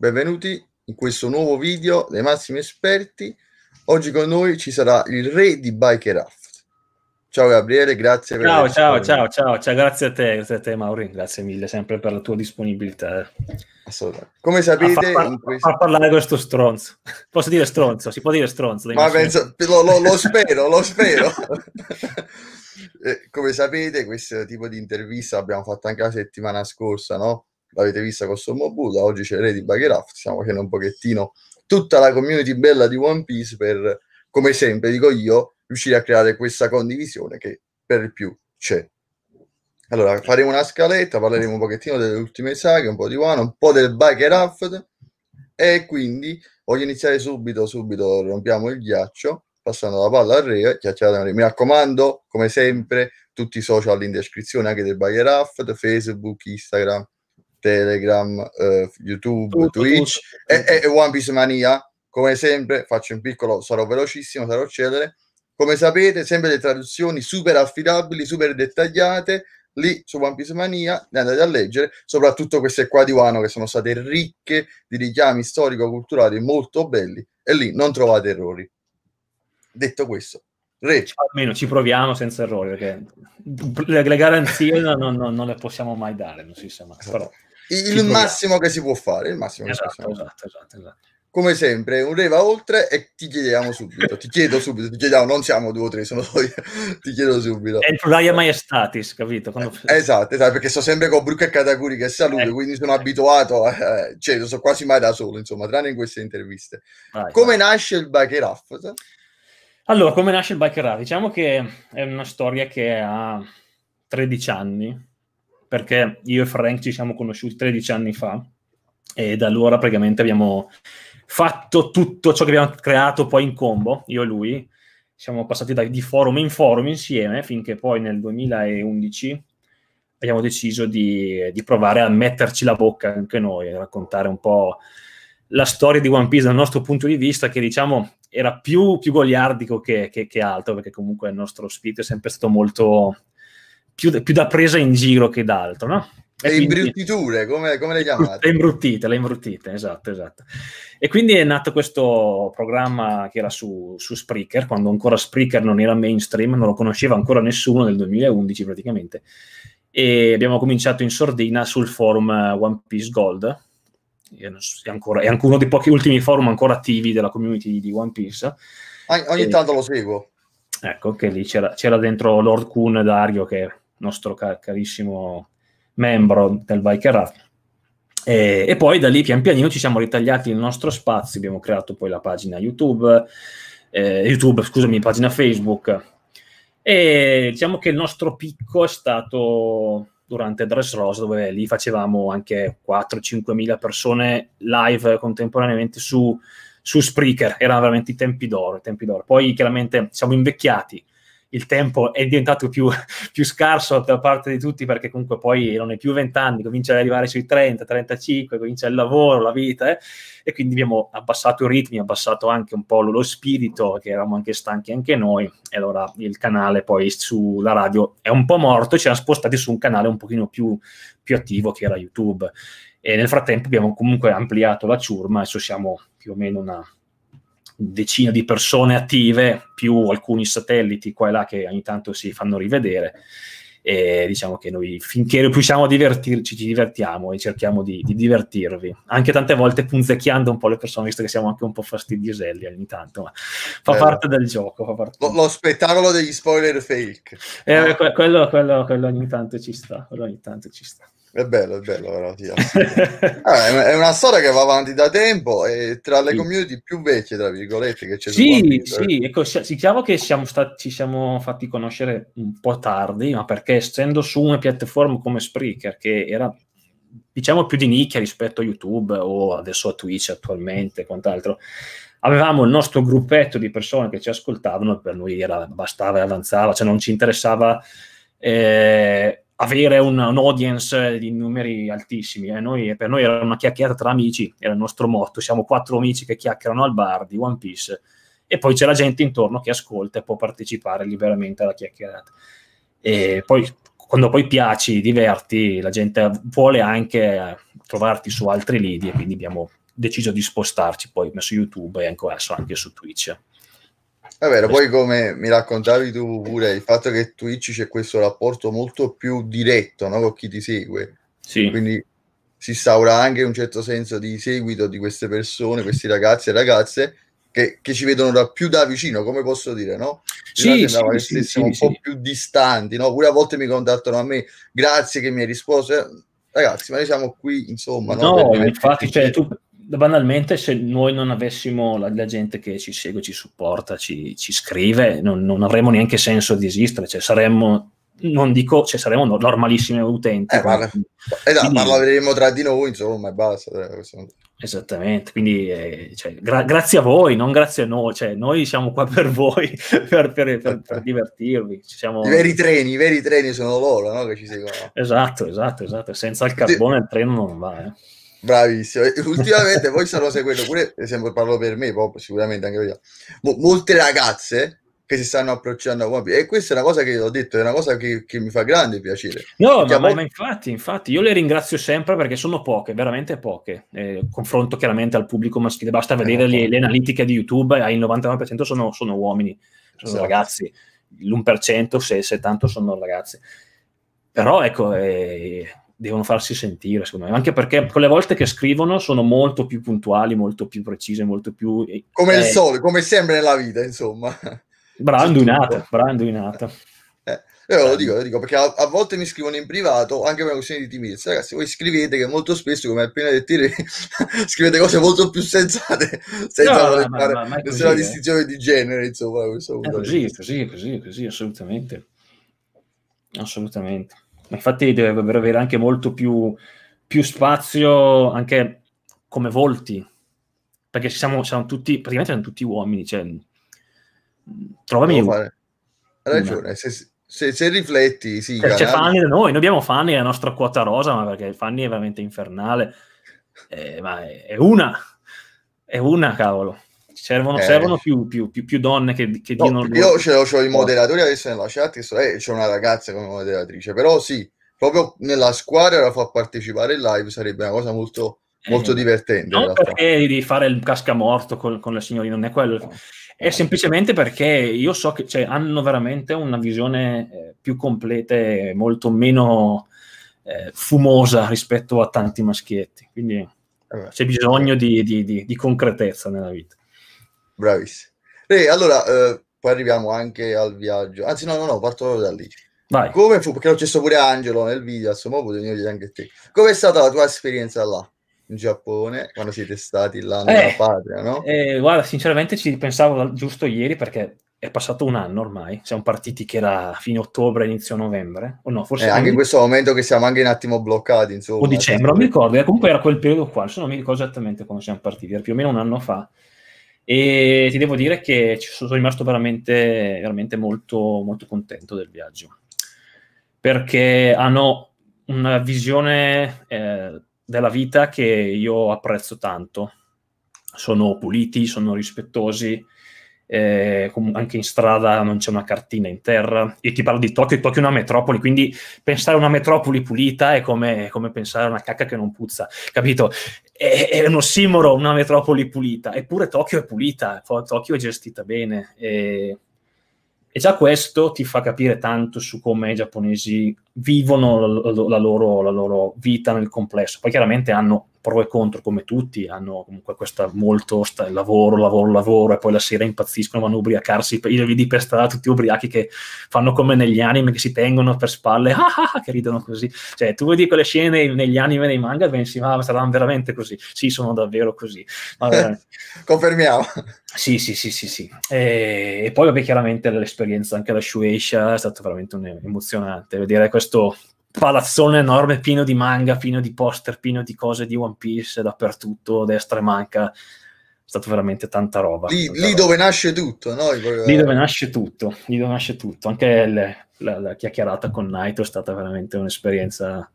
benvenuti in questo nuovo video dei massimi esperti. Oggi con noi ci sarà il re di Raft. Ciao Gabriele, grazie per ciao, ciao, ciao, ciao, ciao, grazie a te, grazie a te Mauri, grazie mille sempre per la tua disponibilità. Assolutamente. Come sapete... A far, par- questo... a parlare questo stronzo. Posso dire stronzo? Si può dire stronzo? Ma penso, lo, lo, lo spero, lo spero. Eh, come sapete questo tipo di intervista abbiamo fatto anche la settimana scorsa, no? l'avete vista con Sommo Buda, oggi c'è Lady Bagheraft, stiamo facendo un pochettino tutta la community bella di One Piece per, come sempre dico io, riuscire a creare questa condivisione che per il più c'è. Allora, faremo una scaletta, parleremo un pochettino delle ultime saghe, un po' di One, un po' del Bagheraft e quindi voglio iniziare subito, subito rompiamo il ghiaccio, passando la palla al re, chiacchierate, mi raccomando, come sempre, tutti i social in descrizione, anche del Bagheraft, Facebook, Instagram, Telegram, eh, YouTube, tutto, Twitch tutto, tutto. E, e One Piece Mania. Come sempre, faccio un piccolo, sarò velocissimo, sarò celere. Come sapete, sempre le traduzioni super affidabili, super dettagliate, lì su One Piece Mania, le andate a leggere, soprattutto queste qua di Wano che sono state ricche di richiami storico-culturali molto belli e lì non trovate errori. Detto questo, Re. Almeno ci proviamo senza errori, perché le, le garanzie non, non, non, le possiamo mai dare, non si sa mai. Però. Esatto. Il, il massimo che si può fare, il massimo esatto, che si può esatto, fare. Esatto, esatto, esatto. Come sempre, un re oltre e ti chiediamo subito, ti chiedo subito, ti chiediamo, non siamo due o tre, sono io, ti chiedo subito. È il plurale maiestatis, capito? Quando... Eh, esatto, esatto, perché sto sempre con Brooke e Katakuri che saluto, eh, quindi sono abituato, a, eh, cioè non sono quasi mai da solo, insomma, tranne in queste interviste. Vai, Come vai. nasce il Biker Raft? Allora, come nasce il Biker Raft? Diciamo che è una storia che ha 13 anni, perché io e Frank ci siamo conosciuti 13 anni fa e da allora praticamente abbiamo fatto tutto ciò che abbiamo creato poi in combo, io e lui. Siamo passati da, di forum in forum insieme finché poi nel 2011 abbiamo deciso di, di provare a metterci la bocca anche noi, a raccontare un po' la storia di One Piece dal nostro punto di vista, che diciamo era più, più goliardico che, che, che, altro, perché comunque il nostro spirito è sempre stato molto più, più da presa in giro che d'altro, no? Le imbruttiture, come, come, le chiamate? Le imbruttite, le imbruttite, esatto, esatto. E quindi è nato questo programma che era su, su Spreaker, quando ancora Spreaker non era mainstream, non lo conosceva ancora nessuno nel 2011 praticamente. E abbiamo cominciato in sordina sul forum eh, One Piece Gold, è, ancora, è, anche uno dei pochi ultimi forum ancora attivi della community di One Piece. ogni e, tanto lo seguo. Ecco, che lì c'era, c'era dentro Lord Kuhn e Dario che nostro car- carissimo membro del Viker Raft. E, e, poi da lì pian pianino ci siamo ritagliati il nostro spazio, abbiamo creato poi la pagina YouTube, eh, YouTube, scusami, pagina Facebook. E diciamo che il nostro picco è stato durante Dress Rose, dove lì facevamo anche 4-5 mila persone live contemporaneamente su, su Spreaker, erano veramente i tempi d'oro, i tempi d'oro. Poi chiaramente siamo invecchiati, il tempo è diventato più, più, scarso da parte di tutti perché comunque poi non è più 20 anni, comincia ad arrivare sui 30, 35, comincia il lavoro, la vita eh? e quindi abbiamo abbassato i ritmi, abbassato anche un po' lo spirito che eravamo anche stanchi anche noi e allora il canale poi sulla radio è un po' morto, ci siamo spostati su un canale un pochino più, più attivo che era YouTube e nel frattempo abbiamo comunque ampliato la ciurma, adesso siamo più o meno una decina di persone attive, più alcuni satelliti qua e là che ogni tanto si fanno rivedere. E diciamo che noi finché riusciamo a divertirci, ci divertiamo e cerchiamo di, di divertirvi, anche tante volte punzecchiando un po' le persone, visto che siamo anche un po' fastidioselli ogni tanto, ma fa eh, parte del gioco. Parte lo, lo, spettacolo degli spoiler fake. Eh, quello, quello, quello, ogni tanto ci sta, quello ogni tanto ci sta. È bello, è bello però, sì, allora, ah, è una storia che va avanti da tempo e tra le sì. community più vecchie, tra virgolette, che c'è. Sì, sì, ecco, diciamo che siamo stati, ci siamo fatti conoscere un po' tardi, ma perché essendo su una piattaforma come Spreaker, che era diciamo più di nicchia rispetto a YouTube o adesso a Twitch attualmente e quant'altro, avevamo il nostro gruppetto di persone che ci ascoltavano, per noi era, bastava e avanzava, cioè non ci interessava... Eh, avere un, un, audience di numeri altissimi. Eh. Noi, per noi era una chiacchierata tra amici, era il nostro motto. Siamo quattro amici che chiacchierano al bar di One Piece e poi c'è la gente intorno che ascolta e può partecipare liberamente alla chiacchierata. E poi quando poi piaci, diverti, la gente vuole anche trovarti su altri lidi e quindi abbiamo deciso di spostarci poi su YouTube e ancora anche su Twitch. È vero, poi come mi raccontavi tu pure, il fatto che Twitch c'è questo rapporto molto più diretto no, con chi ti segue. Sì. Quindi si instaura anche un certo senso di seguito di queste persone, questi ragazzi e ragazze che, che ci vedono da più da vicino, come posso dire, no? Sì, sembrava sì, che sì, un po' più distanti, no? Pure a volte mi contattano a me, grazie che mi hai risposto. Ragazzi, ma noi siamo qui, insomma. No, no infatti, cioè, tu banalmente se noi non avessimo la, la, gente che ci segue, ci supporta, ci, ci scrive, non, non, avremmo neanche senso di esistere, cioè saremmo, non dico, cioè saremmo normalissimi utenti. Eh, ma, esatto, eh, parleremo tra di noi, insomma, e basta. Eh, Esattamente, quindi eh, cioè, gra- grazie a voi, non grazie a noi, cioè, noi siamo qua per voi, per, per, per, per divertirvi. Siamo... I veri treni, i veri treni sono loro no? che ci seguono. Esatto, esatto, esatto, senza il carbone il treno non va. Eh. Bravissimo, ultimamente poi stanno seguendo pure, esempio parlo per me, pop, sicuramente anche per io, mo- molte ragazze che si stanno approcciando a One e questa è una cosa che ho detto, è una cosa che, che mi fa grande piacere. No, ma, poi... ma, infatti, infatti, io le ringrazio sempre perché sono poche, veramente poche, eh, confronto chiaramente al pubblico maschile, basta eh, vedere eh, le, le, analitiche di YouTube, eh, il 99% sono, sono uomini, sono esatto. ragazzi, l'1% se, se tanto sono ragazzi. però ecco eh, devono farsi sentire, secondo me, anche perché quelle volte che scrivono sono molto più puntuali, molto più precise, molto più... Eh, come eh, il sole, come sempre nella vita, insomma. Brava indovinata, brava Eh, eh, lo eh. dico, lo dico, perché a, a, volte mi scrivono in privato anche per una questione di timidezza. Ragazzi, voi scrivete che molto spesso, come appena detto, scrivete cose molto più sensate, senza no, fare ma, ma nessuna eh. distinzione di genere, insomma. Questo così, così, così, così, assolutamente. Assolutamente. Infatti dovrebbero avere anche molto più, più spazio anche come volti, perché siamo, siamo tutti, praticamente siamo tutti uomini, cioè, trovami... Hai ragione, se, se, se, rifletti, sì. Cioè, c'è Fanny da noi, noi abbiamo Fanny, la nostra quota rosa, ma perché Fanny è veramente infernale, eh, ma è, è una, è una, cavolo servono, eh. servono più, più, più, più, donne che, che no, Io ho i moderatori adesso nella chat, che so, eh, c'è una ragazza come moderatrice, però sì, proprio nella squadra la fa partecipare in live sarebbe una cosa molto, eh. molto eh, divertente. Non perché di fare il cascamorto con, con la signorina, non è quello. No. È no. semplicemente perché io so che cioè, hanno veramente una visione eh, più completa e molto meno eh, fumosa rispetto a tanti maschietti. Quindi eh c'è bisogno di, di, di, di concretezza nella vita. Bravissimo. E allora, eh, poi arriviamo anche al viaggio. Anzi, no, no, no, parto da lì. Vai. Come fu? Perché l'ho chiesto pure Angelo nel video, insomma, potevo dire anche te. è stata la tua esperienza là? In Giappone, quando siete stati là nella eh, patria, no? Eh, guarda, sinceramente ci pensavo giusto ieri perché è passato un anno ormai, siamo partiti che era fine ottobre, inizio novembre, o no, forse... Eh, anche in questo momento che siamo anche un attimo bloccati, insomma. O dicembre, eh. non mi ricordo, eh, comunque era quel periodo qua, adesso non mi ricordo esattamente quando siamo partiti, era più o meno un anno fa e ti devo dire che sono rimasto veramente, veramente molto, molto contento del viaggio perché hanno una visione eh, della vita che io apprezzo tanto. Sono puliti, sono rispettosi, eh, anche in strada non c'è una cartina in terra. Io ti parlo di Tokyo, Tokyo è una metropoli, quindi pensare a una metropoli pulita è come, come pensare a una cacca che non puzza, capito? È, è un ossimoro una metropoli pulita, eppure Tokyo è pulita, Tokyo è gestita bene. E, e già questo ti fa capire tanto su come i giapponesi vivono la, la, loro, la, loro, vita nel complesso. Poi chiaramente hanno pro e contro come tutti, hanno comunque questa molto sta, lavoro, lavoro, lavoro e poi la sera impazziscono, vanno a ubriacarsi, io li vedi per strada tutti ubriachi che fanno come negli anime che si tengono per spalle, ah, ah, ah, che ridono così. Cioè tu vedi quelle scene nei, negli anime nei manga e pensi ah, ma saranno veramente così, sì sono davvero così. Confermiamo. Sì, sì, sì, sì, sì. E, e poi vabbè chiaramente l'esperienza anche alla Shueisha è stata veramente un, emozionante, vedere questo questo palazzone enorme pieno di manga, pieno di poster, pieno di cose di One Piece dappertutto, destra e manca. È stata veramente tanta roba. Lì, tanta lì roba. dove nasce tutto, no? Lì dove nasce tutto, lì dove nasce tutto. Anche le, la, la, chiacchierata con Naito è stata veramente un'esperienza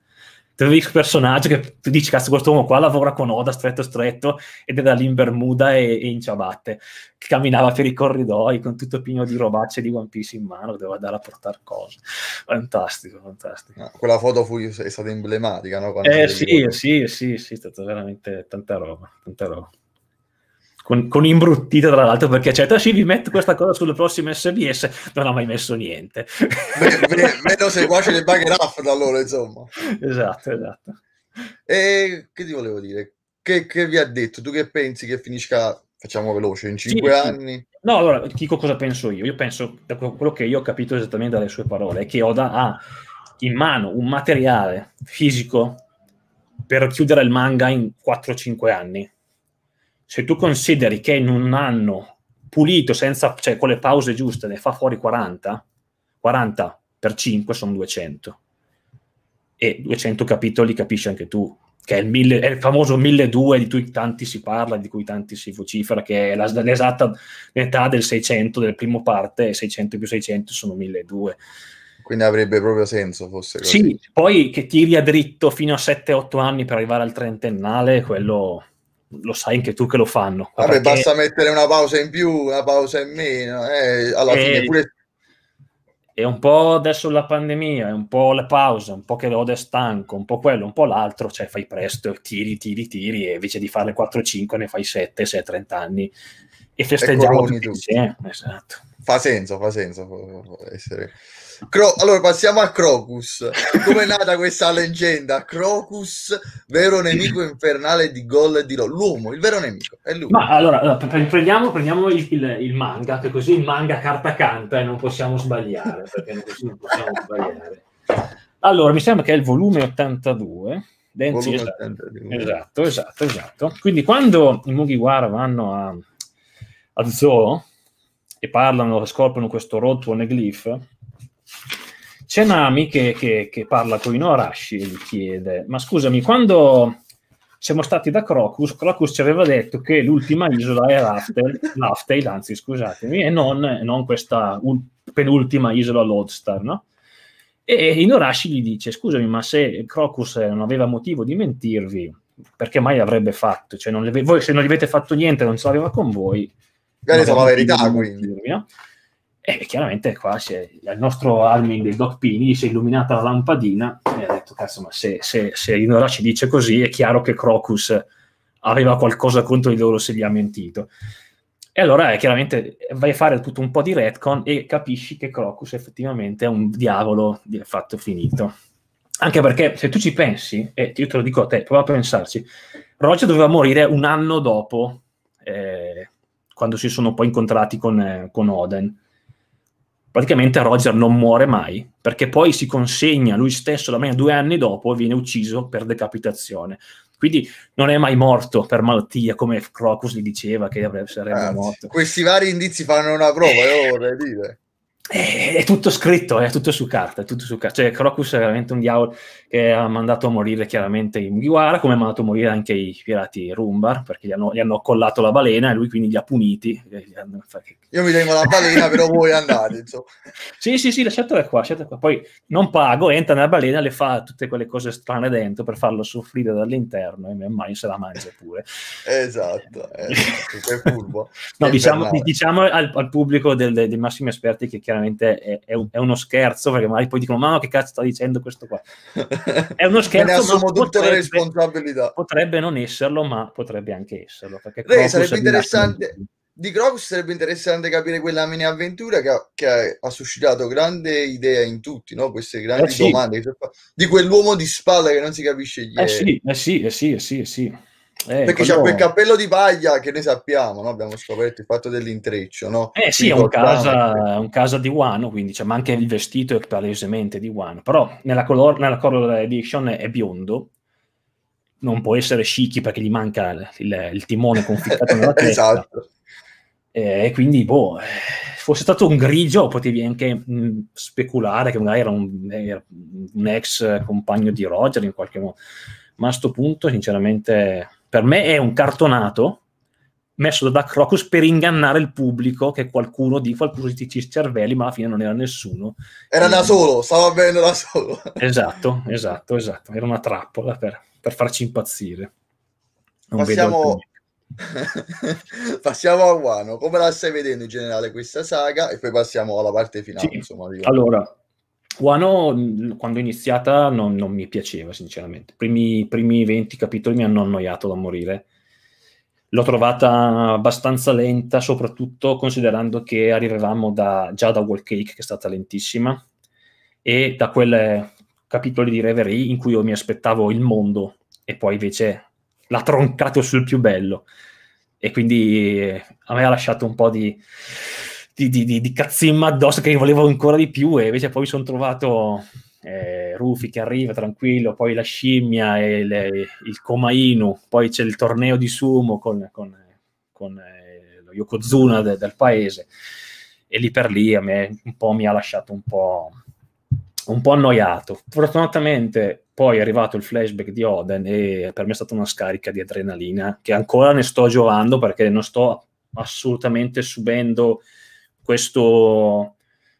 3x personaggio che tu dici cazzo questo uomo qua lavora con Oda stretto stretto ed era lì in bermuda e, e in ciabatte che camminava per i corridoi con tutto pieno di robacce di One Piece in mano doveva andare a portare cose fantastico fantastico ah, quella foto fu, è stata emblematica no? Quando eh sì, sì, sì sì è stata veramente tanta roba tanta roba con, con imbruttita tra l'altro perché c'è cioè, sì vi metto questa cosa sulle prossime SBS non ha mai messo niente vedo se qua le bug raff da allora insomma esatto esatto e che ti volevo dire che, che vi ha detto tu che pensi che finisca facciamo veloce in 5 sì, anni no allora dico cosa penso io io penso da quello che io ho capito esattamente dalle sue parole è che Oda ha in mano un materiale fisico per chiudere il manga in 4-5 anni se tu consideri che in un anno pulito, senza, cioè con le pause giuste, ne fa fuori 40, 40 per 5 sono 200. E 200 capitoli capisci anche tu, che è il, mille, è il famoso 1200 di cui tanti si parla, di cui tanti si vocifera, che è la, l'esatta metà del 600, del primo parte, 600 più 600 sono 1200. Quindi avrebbe proprio senso fosse così. Sì, poi che tiri a dritto fino a 7-8 anni per arrivare al trentennale, quello lo sai anche tu che lo fanno. Vabbè, perché... basta mettere una pausa in più, una pausa in meno, eh, alla e... fine eh, pure... È un po' adesso la pandemia, è un po' la pausa, un po' che l'ode è stanco, un po' quello, un po' l'altro, cioè fai presto, tiri, tiri, tiri, e invece di fare 4-5 ne fai 7 se hai 30 anni e festeggiamo tutti, tutti. insieme. Esatto. Fa senso, fa senso essere Cro- allora passiamo a Crocus. Come è nata questa leggenda? Crocus, vero nemico infernale di gol e di Lo. L'uomo, il vero nemico. È lui. Ma allora, allora prendiamo, prendiamo il, il, il, manga, che così il manga carta canta e non possiamo sbagliare, perché così non possiamo sbagliare. Allora, mi sembra che è il volume 82. Denzi, volume esatto, 82. esatto, esatto, esatto. Quindi quando i Mugiwara vanno a, a Zoo e parlano, scoprono questo rotto neglyph, c'è Nami che, che, che parla con Inorashi e gli chiede, ma scusami, quando siamo stati da Crocus, Crocus ci aveva detto che l'ultima isola era Laftail, anzi scusatemi, e non, non questa ul- penultima isola Lodestar, no? E Inorashi gli dice, scusami, ma se Crocus eh, non aveva motivo di mentirvi, perché mai avrebbe fatto? Cioè, non le, voi se non gli avete fatto niente, non ce l'aveva con voi. Magari sa la verità, quindi. No? E chiaramente qua il nostro Armin dei Doc Pini si è illuminata la lampadina e ha detto, cazzo, ma se, se, se Inora ci dice così è chiaro che Crocus aveva qualcosa contro di loro se gli ha mentito. E allora eh, chiaramente vai a fare tutto un po' di retcon e capisci che Crocus effettivamente è un diavolo di fatto finito. Anche perché se tu ci pensi, e io te lo dico a te, prova a pensarci, Roger doveva morire un anno dopo eh, quando si sono poi incontrati con, eh, con Oden praticamente Roger non muore mai, perché poi si consegna lui stesso la mano due anni dopo e viene ucciso per decapitazione. Quindi non è mai morto per malattia, come Crocus gli diceva che sarebbe Anzi, morto. Questi vari indizi fanno una prova, io vorrei dire è, è, tutto scritto, è tutto su carta, è tutto su carta. Cioè, Crocus è veramente un diavolo che ha mandato a morire chiaramente i Mugiwara, come ha mandato a morire anche i pirati Rumbar, perché gli hanno, gli hanno collato la balena e lui quindi li ha puniti. Eh, Io mi tengo la balena, però voi andate, Sì, sì, sì, lasciatela qua, lasciatela qua. Poi non pago, entra nella balena, le fa tutte quelle cose strane dentro per farlo soffrire dall'interno e mai se la mangia pure. Esatto, esatto. che furbo. no, diciamo, diciamo al, al, pubblico dei massimi esperti che chiaramente chiaramente è, è, un, è, uno scherzo, perché magari poi dicono, ma no, che cazzo sta dicendo questo qua? È uno scherzo, ne tutte potrebbe, le responsabilità. Potrebbe non esserlo, ma potrebbe anche esserlo. Perché Beh, sarebbe interessante... Di Crocus sarebbe interessante capire quella mini avventura che ha, che ha suscitato grande idea in tutti, no? queste grandi eh sì. domande di quell'uomo di spalla che non si capisce gli eh sì, eh sì, eh sì, eh sì. Eh sì. Eh, Perché quando... c'è quel cappello di paglia che noi sappiamo, no? abbiamo scoperto il fatto dell'intreccio. No? Eh sì, è un, casa, è un casa, di Wano, quindi cioè, ma anche il vestito è palesemente di Wano, però nella color, nella color edition è biondo, non può essere Shiki perché gli manca il, il, il timone conficcato nella testa. esatto. Eh, e eh, quindi, boh, eh, fosse stato un grigio, potevi anche mh, mm, speculare che magari era un, era un ex compagno di Roger in qualche modo ma a questo punto sinceramente per me è un cartonato messo da Crocus per ingannare il pubblico che qualcuno di qualcuno si ci cervelli, ma alla fine non era nessuno. Era e... da solo, stava bene da solo. Esatto, esatto, esatto. Era una trappola per, per farci impazzire. Non Passiamo... passiamo a Wano. Come la stai vedendo in generale questa saga? E poi passiamo alla parte finale. Sì. Insomma, allora, Guano, quando è iniziata, non, non mi piaceva, sinceramente. I primi, primi 20 capitoli mi hanno annoiato da morire. L'ho trovata abbastanza lenta, soprattutto considerando che arrivavamo da, già da Wall Cake, che è stata lentissima, e da quel capitoli di Reverie in cui io mi aspettavo il mondo, e poi invece l'ha troncato sul più bello. E quindi eh, a me ha lasciato un po' di di, di, di cazzimma addosso che volevo ancora di più e invece poi mi sono trovato eh, Rufi che arriva tranquillo, poi la scimmia e le, il Komainu, poi c'è il torneo di sumo con, con, con eh, lo Yokozuna de, del paese e lì per lì a me un po' mi ha lasciato un po', un po' annoiato. Fortunatamente poi è arrivato il flashback di Oden e per me è stata una scarica di adrenalina che ancora ne sto giovando perché non sto assolutamente subendo questo,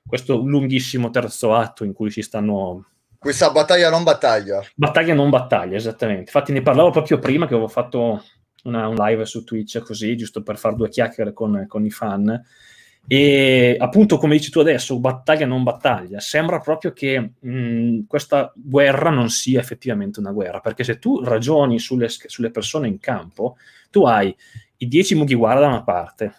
questo lunghissimo terzo atto in cui si stanno questa battaglia non battaglia. Battaglia non battaglia, esattamente. Infatti ne parlavo proprio prima che avevo fatto una, un live su Twitch così, giusto per fare due chiacchiere con, con, i fan. E appunto, come dici tu adesso, battaglia non battaglia, sembra proprio che mh, mm, questa guerra non sia effettivamente una guerra, perché se tu ragioni sulle, sulle persone in campo, tu hai i dieci Mugiwara da una parte,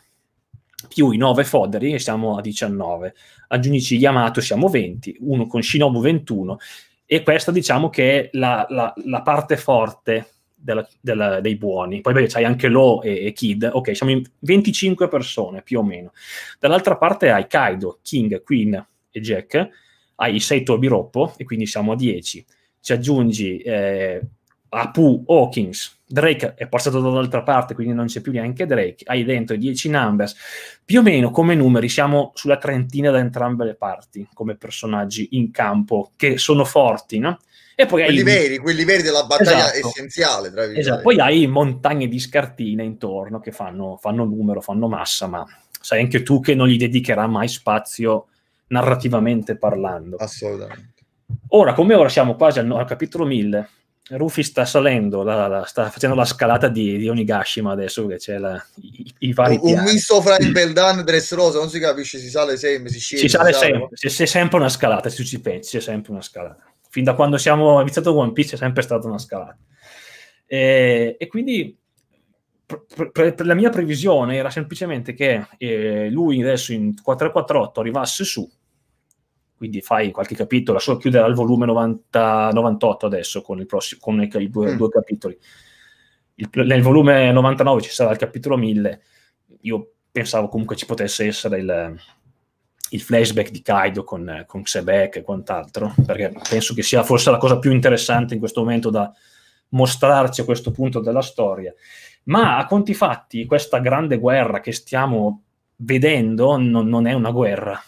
più i 9 foderi e siamo a 19. Aggiungici Yamato, siamo 20, uno con Shinobu 21. E questa diciamo che è la, la, la parte forte della, della, dei buoni. Poi beh, c'hai anche Lo e, e, Kid, ok, siamo in 25 persone più o meno. Dall'altra parte hai Kaido, King, Queen e Jack, hai i 6 Tobi Roppo e quindi siamo a 10. Ci aggiungi eh, Apu, Hawkins, Drake è passato dall'altra parte, quindi non c'è più neanche Drake, hai dentro i 10 numbers, più o meno come numeri siamo sulla trentina da entrambe le parti, come personaggi in campo, che sono forti, no? E poi quelli, hai... veri, quelli veri della battaglia esatto. essenziale. Esatto. Poi hai montagne di scartine intorno che fanno, fanno numero, fanno massa, ma sai anche tu che non gli dedicherà mai spazio narrativamente parlando. Assolutamente. Ora, come ora siamo quasi al, al capitolo 1000, Rufy sta salendo, la, la, sta facendo la scalata di, di Onigashima adesso che c'è la, i, i vari Un, un misto fra il Beldan e Dressrosa, non si capisce, si sale sempre, si scende. Si sale, si sale sempre, c'è, c'è, sempre una scalata, se ci pensi, c'è sempre una scalata. Fin da quando siamo iniziato One Piece è sempre stata una scalata. E, e quindi per, per, per, la mia previsione era semplicemente che eh, lui adesso in 448 arrivasse su quindi fai qualche capitolo, solo chiuderà il volume 90, 98 adesso con, prossimo, con i, i due, mm. due, capitoli. Il, nel volume 99 ci sarà il capitolo 1000, io pensavo comunque ci potesse essere il, il flashback di Kaido con, con Xebek e quant'altro, perché penso che sia forse la cosa più interessante in questo momento da mostrarci a questo punto della storia. Ma a conti fatti, questa grande guerra che stiamo vedendo non, non è una guerra,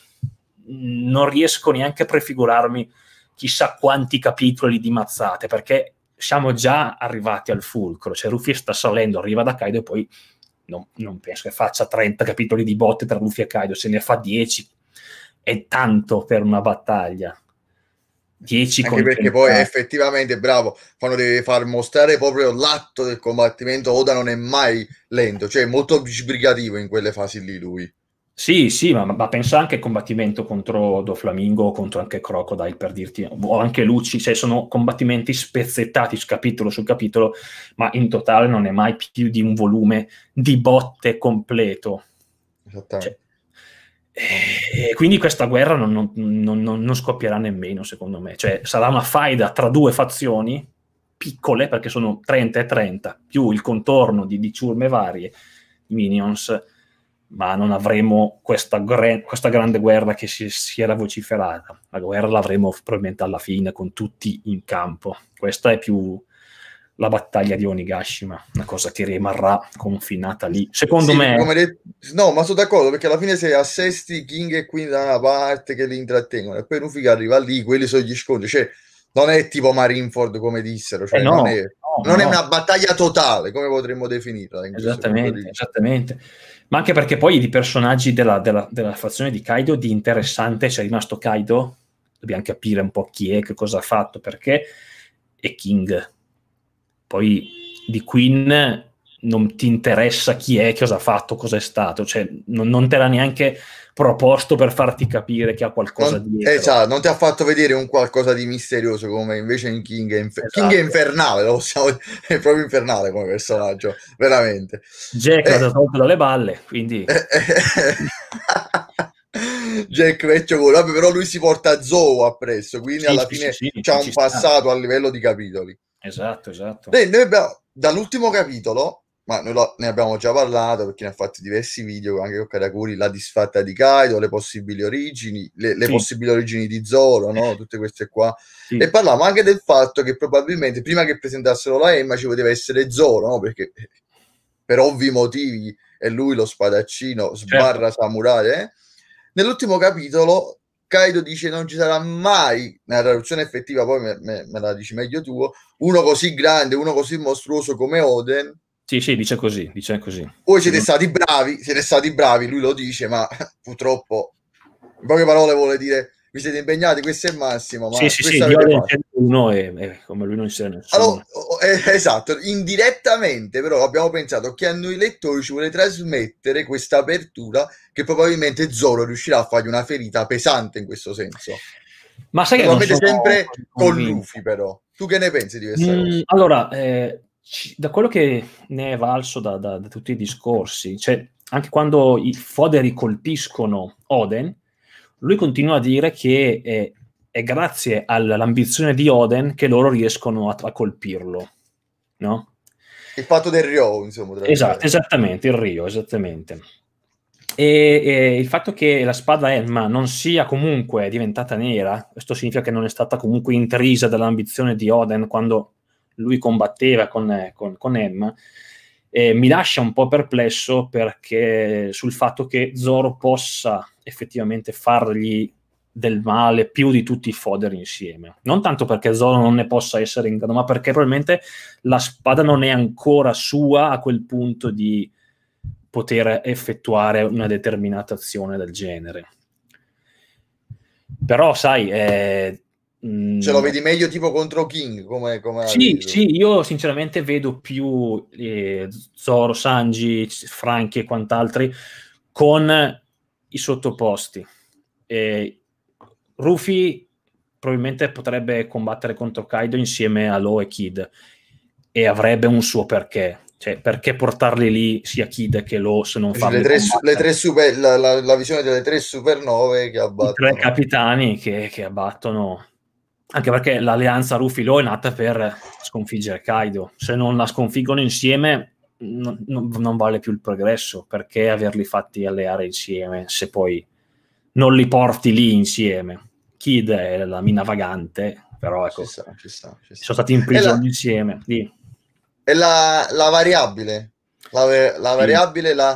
non riesco neanche a prefigurarmi chissà quanti capitoli di mazzate, perché siamo già arrivati al fulcro, cioè Rufy sta salendo, arriva da Kaido e poi non, non penso che faccia 30 capitoli di botte tra Rufy e Kaido, se ne fa 10 è tanto per una battaglia. 10 Anche perché poi effettivamente, bravo, quando deve far mostrare proprio l'atto del combattimento, Oda non è mai lento, cioè è molto sbrigativo in quelle fasi lì lui. Sì, sì, ma, ma, pensa anche al combattimento contro Doflamingo, o contro anche Crocodile, per dirti, o anche Luci, cioè sono combattimenti spezzettati capitolo su capitolo, ma in totale non è mai più di un volume di botte completo. Esattamente. Cioè, eh, quindi questa guerra non, non, non, non, scoppierà nemmeno, secondo me. Cioè, sarà una faida tra due fazioni piccole, perché sono 30 e 30, più il contorno di, di ciurme varie, Minions ma non avremo questa, questa grande guerra che si, si, era vociferata. La guerra l'avremo probabilmente alla fine con tutti in campo. Questa è più la battaglia di Onigashima, una cosa che rimarrà confinata lì. Secondo sì, me... Le... No, ma sono d'accordo, perché alla fine se assesti King e Queen da una parte che li intrattengono e poi Rufik arriva lì, quelli sono gli scontri. Cioè, non è tipo Marineford come dissero, cioè eh no, non, è, no, non no. è, una battaglia totale come potremmo definirla. Esattamente, esattamente ma anche perché poi i personaggi della, della, della fazione di Kaido di interessante, c'è rimasto Kaido, dobbiamo capire un po' chi è, che cosa ha fatto, perché, e King. Poi di Queen non ti interessa chi è, cosa ha fatto, cosa è stato, cioè non, non, te l'ha neanche proposto per farti capire che ha qualcosa non, eh, Esatto, non ti ha fatto vedere un qualcosa di misterioso come invece in King è, infer- esatto. King è esatto. infernale, lo possiamo dire, è proprio infernale come personaggio, veramente. Jack eh. l'ha tolto dalle balle, quindi... Eh, eh. Jack vecchio con vabbè, però lui si porta Zoe appresso, quindi sì, alla sì, fine sì, c'ha un passato a livello di capitoli. Esatto, esatto. Beh, noi abbiamo, dall'ultimo capitolo ma noi lo, ne abbiamo già parlato perché ne ha fatti diversi video anche con Karakuri, la disfatta di Kaido, le possibili origini, le, le sì. possibili origini di Zoro, no? tutte queste qua. Sì. E parlavamo anche del fatto che probabilmente prima che presentassero la Emma ci poteva essere Zoro, no? perché per ovvi motivi è lui lo spadaccino, certo. sbarra certo. samurai. Eh? Nell'ultimo capitolo Kaido dice non ci sarà mai nella traduzione effettiva, poi me, me, me la dici meglio tu, uno così grande, uno così mostruoso come Oden sì, sì, dice così, dice così. Voi siete stati bravi, siete stati bravi, lui lo dice, ma purtroppo, in poche parole vuole dire, vi siete impegnati, questo è il massimo. Ma sì, sì, sì, uno e, eh, come lui non c'è nessuno. Allora, eh, esatto, indirettamente però abbiamo pensato che a noi lettori ci vuole trasmettere questa apertura che probabilmente Zoro riuscirà a fargli una ferita pesante in questo senso. Ma sai che lo avete sempre con Luffy però. Tu che ne pensi di questa mm, Allora, eh, da quello che ne è valso da, da, da tutti i discorsi, cioè anche quando i Foder colpiscono Oden, lui continua a dire che è, è grazie all'ambizione di Oden che loro riescono a, a colpirlo, no? Il fatto del Rio, insomma. Esatto, esattamente, il Rio, esattamente. E, e, il fatto che la spada Elma non sia comunque diventata nera, questo significa che non è stata comunque intrisa dall'ambizione di Oden quando lui combatteva con, con, con Emma, eh, mi lascia un po' perplesso perché sul fatto che Zoro possa effettivamente fargli del male più di tutti i foder insieme. Non tanto perché Zoro non ne possa essere in grado, ma perché probabilmente la spada non è ancora sua a quel punto di poter effettuare una determinata azione del genere. Però, sai, eh, Mm. Ce cioè, lo vedi meglio tipo contro King? Come, come sì, sì, io sinceramente vedo più eh, Zoro, Sanji, Franchi e quant'altri con i sottoposti. Eh, Rufy probabilmente potrebbe combattere contro Kaido insieme a Lo e Kid e avrebbe un suo perché. Cioè, perché portarli lì sia Kid che Lo se non fa le la, la, la, visione delle tre supernove che abbattono. I tre capitani che, che abbattono anche perché l'alleanza Ruffy-Lo è nata per sconfiggere Kaido. Se non la sconfiggono insieme, non, non, vale più il progresso. Perché averli fatti alleare insieme se poi non li porti lì insieme? Kid è la mina vagante, però ecco, ci sta, ci sta, ci sta. sono stati in prigione insieme. Lì. È la, la, variabile, la, la variabile, sì. la,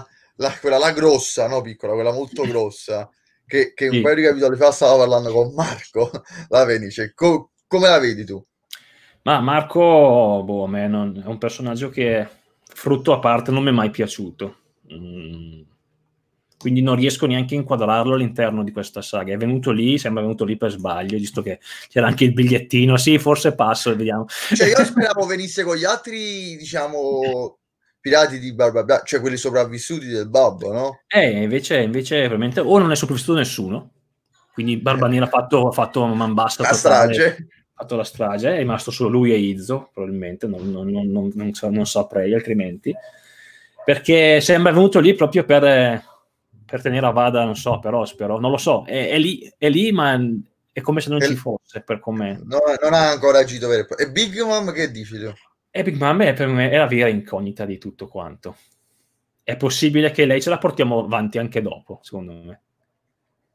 quella grossa, no piccola, quella molto grossa che, che sì. un paio di capitoli fa stava parlando con Marco la Venice. Cioè, co- come la vedi tu? Ma Marco boh, me non, è un personaggio che, frutto a parte, non mi è mai piaciuto. Mm. Quindi non riesco neanche a inquadrarlo all'interno di questa saga. È venuto lì, sembra venuto lì per sbaglio, visto che c'era anche il bigliettino. Sì, forse passo, vediamo. Cioè, io speravo venisse con gli altri, diciamo, pirati di Barba bla cioè quelli sopravvissuti del babbo, no? Eh, invece, invece veramente o non è sopravvissuto nessuno, quindi Barba Nera ha fatto, fatto man basta. La strage. Ha fatto la strage, è rimasto solo lui e Izzo, probabilmente, non, non, non, non, non saprei altrimenti, perché sembra venuto lì proprio per, per tenere a vada, non so, però, spero, non lo so, è, è, lì, è lì, ma è come se non e ci fosse, per come... No, non ha ancora agito vero. E Big Mom che dici? Epic Mom è per me è la vera incognita di tutto quanto. È possibile che lei ce la portiamo avanti anche dopo, secondo me.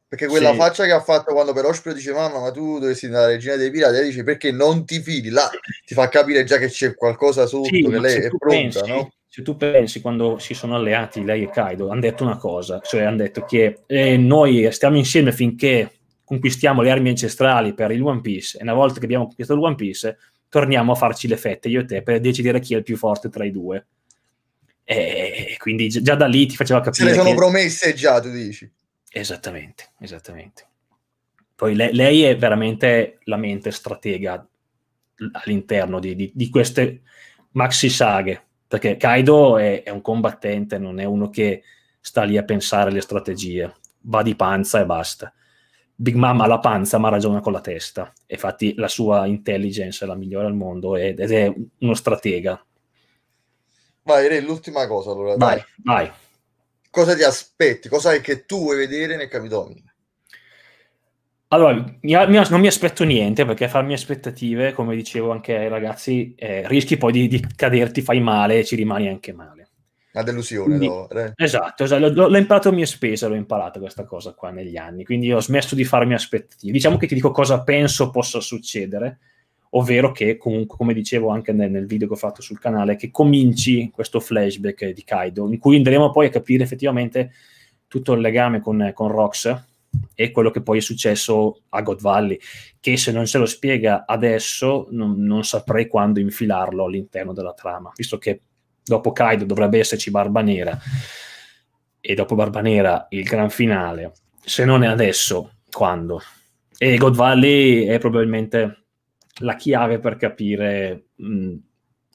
Perché quella sì. faccia che ha fatto quando per Ospero dice mamma ma tu dovresti andare alla regina dei pirati, lei dice perché non ti fidi, là ti fa capire già che c'è qualcosa sotto, sì, che lei è pronta, pensi, no? Se tu pensi quando si sono alleati lei e Kaido, hanno detto una cosa, cioè hanno detto che eh, noi stiamo insieme finché conquistiamo le armi ancestrali per il One Piece e una volta che abbiamo conquistato il One Piece torniamo a farci le fette io e te per decidere chi è il più forte tra i due. E quindi già da lì ti faceva capire. Se le sono promesse già, tu dici. Esattamente, esattamente. Poi lei, lei è veramente la mente stratega all'interno di, di, di queste maxi saghe, perché Kaido è, è un combattente, non è uno che sta lì a pensare le strategie, va di panza e basta. Big Mom ha la panza ma ragiona con la testa. Infatti la sua intelligence è la migliore al mondo ed è uno stratega. Vai, Re, l'ultima cosa allora. Vai, dai. vai. Cosa ti aspetti? Cosa hai che tu vuoi vedere nel Capitolio? Allora, non mi aspetto niente perché farmi aspettative, come dicevo anche ai ragazzi, eh, rischi poi di, di caderti, fai male e ci rimani anche male una delusione. Quindi, no? Esatto, esatto l'ho, l'ho imparato a mie spese, l'ho imparata questa cosa qua negli anni, quindi ho smesso di farmi aspettative. Diciamo che ti dico cosa penso possa succedere, ovvero che comunque, come dicevo anche nel, nel, video che ho fatto sul canale, che cominci questo flashback di Kaido, in cui andremo poi a capire effettivamente tutto il legame con, con Rox e quello che poi è successo a God Valley, che se non se lo spiega adesso non, non saprei quando infilarlo all'interno della trama, visto che dopo Kaido dovrebbe esserci Barba Nera e dopo Barba Nera il gran finale, se non è adesso, quando? E God Valley è probabilmente la chiave per capire mh,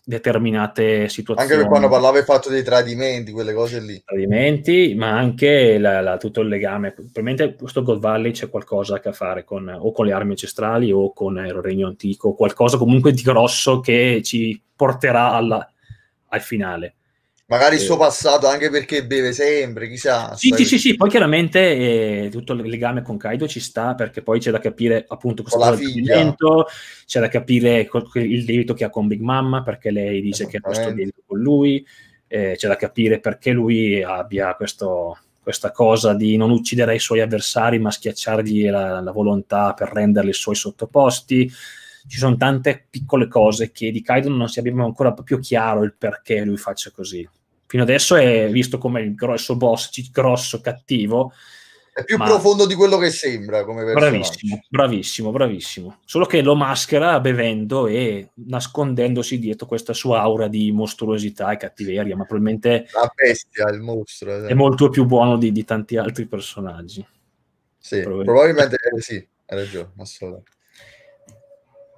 determinate situazioni. Anche quando parlava hai fatto dei tradimenti, quelle cose lì. Tradimenti, ma anche la, la, tutto il legame. Probabilmente questo God Valley c'è qualcosa a che fare con o con le armi ancestrali o con il regno antico, qualcosa comunque di grosso che ci porterà alla, al finale. Magari il eh. suo passato anche perché beve sempre, chissà. Sì, sì, sì, sì, poi chiaramente eh, tutto il legame con Kaido ci sta perché poi c'è da capire appunto questo avvenimento, c'è da capire il debito che ha con Big Mama, perché lei dice che ha questo debito con lui, eh, c'è da capire perché lui abbia questo, questa cosa di non uccidere i suoi avversari ma schiacciargli la, la volontà per renderli i suoi sottoposti ci sono tante piccole cose che di Kaido non si abbiamo ancora proprio chiaro il perché lui faccia così. Fino adesso è visto come il grosso boss, grosso, cattivo. È più ma... profondo di quello che sembra come Bravissimo, bravissimo, bravissimo. Solo che lo maschera bevendo e nascondendosi dietro questa sua aura di mostruosità e cattiveria, ma probabilmente... La bestia, il mostro. Esatto. È molto più buono di, di tanti altri personaggi. Sì, probabilmente, probabilmente eh, sì, hai ragione, assolutamente.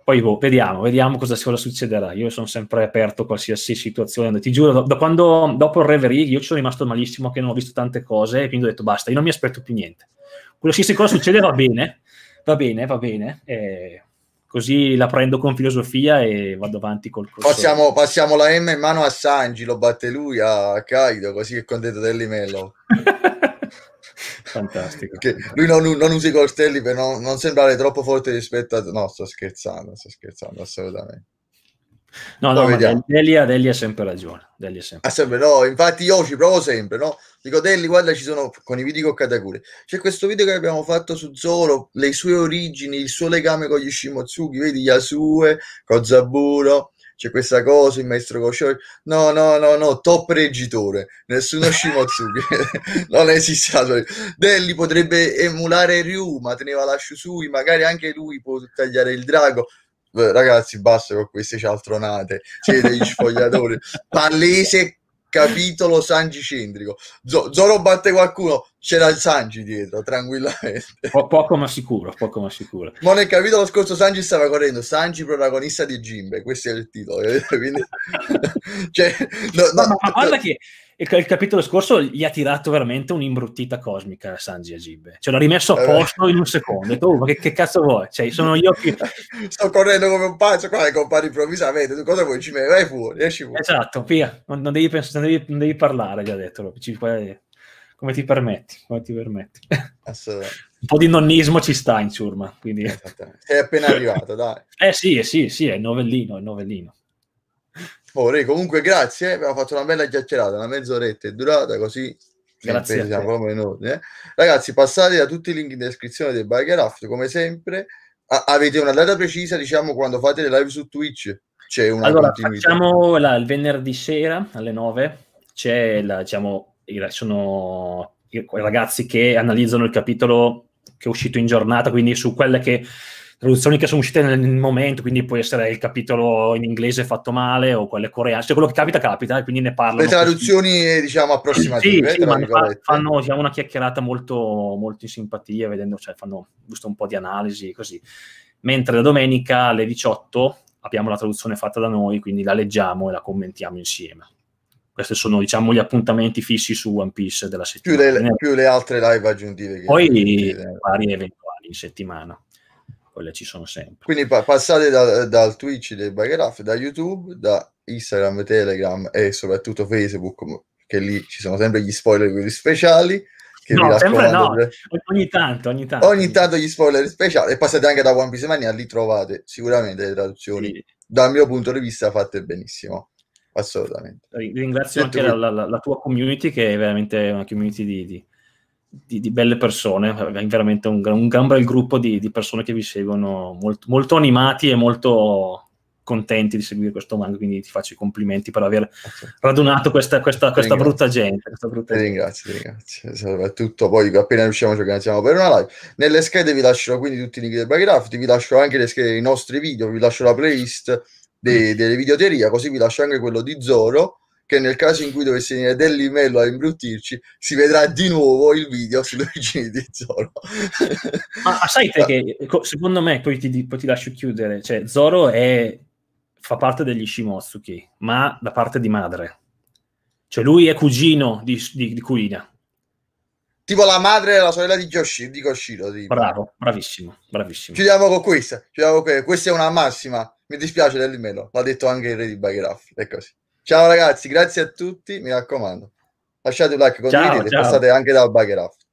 Poi boh, vediamo, vediamo cosa, cosa, succederà. Io sono sempre aperto a qualsiasi situazione. Ti giuro, da quando, dopo il Reverie, io ci sono rimasto malissimo che non ho visto tante cose e quindi ho detto basta, io non mi aspetto più niente. Qualsiasi cosa succede va bene, va bene, va bene. Eh, così la prendo con filosofia e vado avanti col corso. Passiamo, passiamo la M in mano a Sanji, lo batte lui a Kaido, così è contento dell'imello. Fantastico. Che lui non, non usa i coltelli per non, non, sembrare troppo forte rispetto a... No, sto scherzando, sto scherzando, assolutamente. No, Poi no, vediamo. ma ha sempre ragione. Delli sempre. Ah, sempre, no, infatti io ci provo sempre, no? Dico Delli, guarda, ci sono con i video con Katakure. C'è questo video che abbiamo fatto su Zoro, le sue origini, il suo legame con gli Shimotsugi, vedi Yasue, con Zaburo c'è questa cosa, il maestro Kosciori, no, no, no, no, top reggitore, nessuno Shimotsuki, non esiste Delli potrebbe emulare Ryu, ma teneva la Shusui, magari anche lui può tagliare il drago, ragazzi basta con queste cialtronate siete gli sfogliatori palese capitolo sangicentrico. Z- Zoro batte qualcuno, c'era il Sanji dietro, tranquillamente. Po- poco ma sicuro, poco ma sicuro. Ma nel capitolo scorso Sanji stava correndo, Sanji protagonista di Jimbe, questo è il titolo. Eh, quindi... cioè, no, no, ma, ma guarda che il, il, capitolo scorso gli ha tirato veramente un'imbruttita cosmica Sanji Agibe. Cioè l'ha rimesso a eh. posto in un secondo. Detto, oh, ma che, che, cazzo vuoi? Cioè, sono io che... Sto correndo come un pazzo qua e compare improvvisamente. Tu cosa vuoi? Ci metti? Vai fuori, esci fuori. Esatto, via. Non, non, devi, pens- non, devi, non devi, parlare, gli ha detto. come ti permetti? Come ti permetti? Assolutamente un po' di nonnismo ci sta in ciurma. Quindi... Sei appena arrivato, dai. Eh sì, eh sì, sì, è novellino, è novellino. Oh, comunque grazie, abbiamo fatto una bella chiacchierata, una mezz'oretta è durata così. Grazie. Siamo eh. Ragazzi, passate da tutti i link in descrizione del Biker come sempre. A- avete una data precisa, diciamo, quando fate le live su Twitch? C'è una allora, continuità. Facciamo la, il venerdì sera alle 9, c'è la, diciamo, sono i ragazzi che analizzano il capitolo che è uscito in giornata, quindi su quelle che traduzioni che sono uscite nel, nel, momento, quindi può essere il capitolo in inglese fatto male o quelle coreane, cioè quello che capita capita e quindi ne parlano. Le traduzioni così. diciamo approssimative. Sì, sì ma fanno diciamo, una chiacchierata molto, molto in simpatia, vedendo, cioè, fanno giusto un po' di analisi così. Mentre la domenica alle 18 abbiamo la traduzione fatta da noi, quindi la leggiamo e la commentiamo insieme questi sono diciamo gli appuntamenti fissi su One Piece della settimana più le, più le altre live aggiuntive poi vari eventuali in settimana quelle ci sono sempre. Quindi pa- passate da, dal Twitch dei Bagraf, da YouTube, da Instagram, Telegram e soprattutto Facebook, che lì ci sono sempre gli spoiler quelli speciali. Che no, sempre raccomando. No. Eh. Ogni tanto, ogni tanto. Ogni tanto gli spoiler speciali. E passate anche da One Piece Mania, lì trovate sicuramente le traduzioni, sì. dal mio punto di vista, fatte benissimo assolutamente. Ringrazio Sento anche che... la, la, la, tua community che è veramente una community di, di, di, di, belle persone, veramente un, un gran bel gruppo di, di, persone che vi seguono, molto, molto, animati e molto contenti di seguire questo manga, quindi ti faccio i complimenti per aver radunato questa, questa, questa brutta gente. Questa brutta ti ringrazio, ti ringrazio. È tutto, poi appena riusciamo ci organizziamo per una live. Nelle schede vi lascerò quindi tutti i link del Bagrafti, vi lascio anche le schede dei nostri video, vi lascio la playlist de, mm. delle videoterie, così vi lascio anche quello di Zoro che nel caso in cui dovesse venire del limello a imbruttirci, si vedrà di nuovo il video sulle origini di Zoro. Ma ah, sai che secondo me, poi ti, poi ti lascio chiudere, cioè Zoro è, fa parte degli Shimotsuki, ma da parte di madre. Cioè lui è cugino di, di, di Kuina. Tipo la madre e la sorella di, Yoshi, di Koshiro. Tipo. Bravo, bravissimo, bravissimo. Chiudiamo con questa, chiudiamo con questa. questa è una massima. Mi dispiace del limello, l'ha detto anche il re di Bagraf, è così. Ciao ragazzi, grazie a tutti, mi raccomando. Lasciate un like, condividete ciao, ciao. e passate anche dal Bugger Off.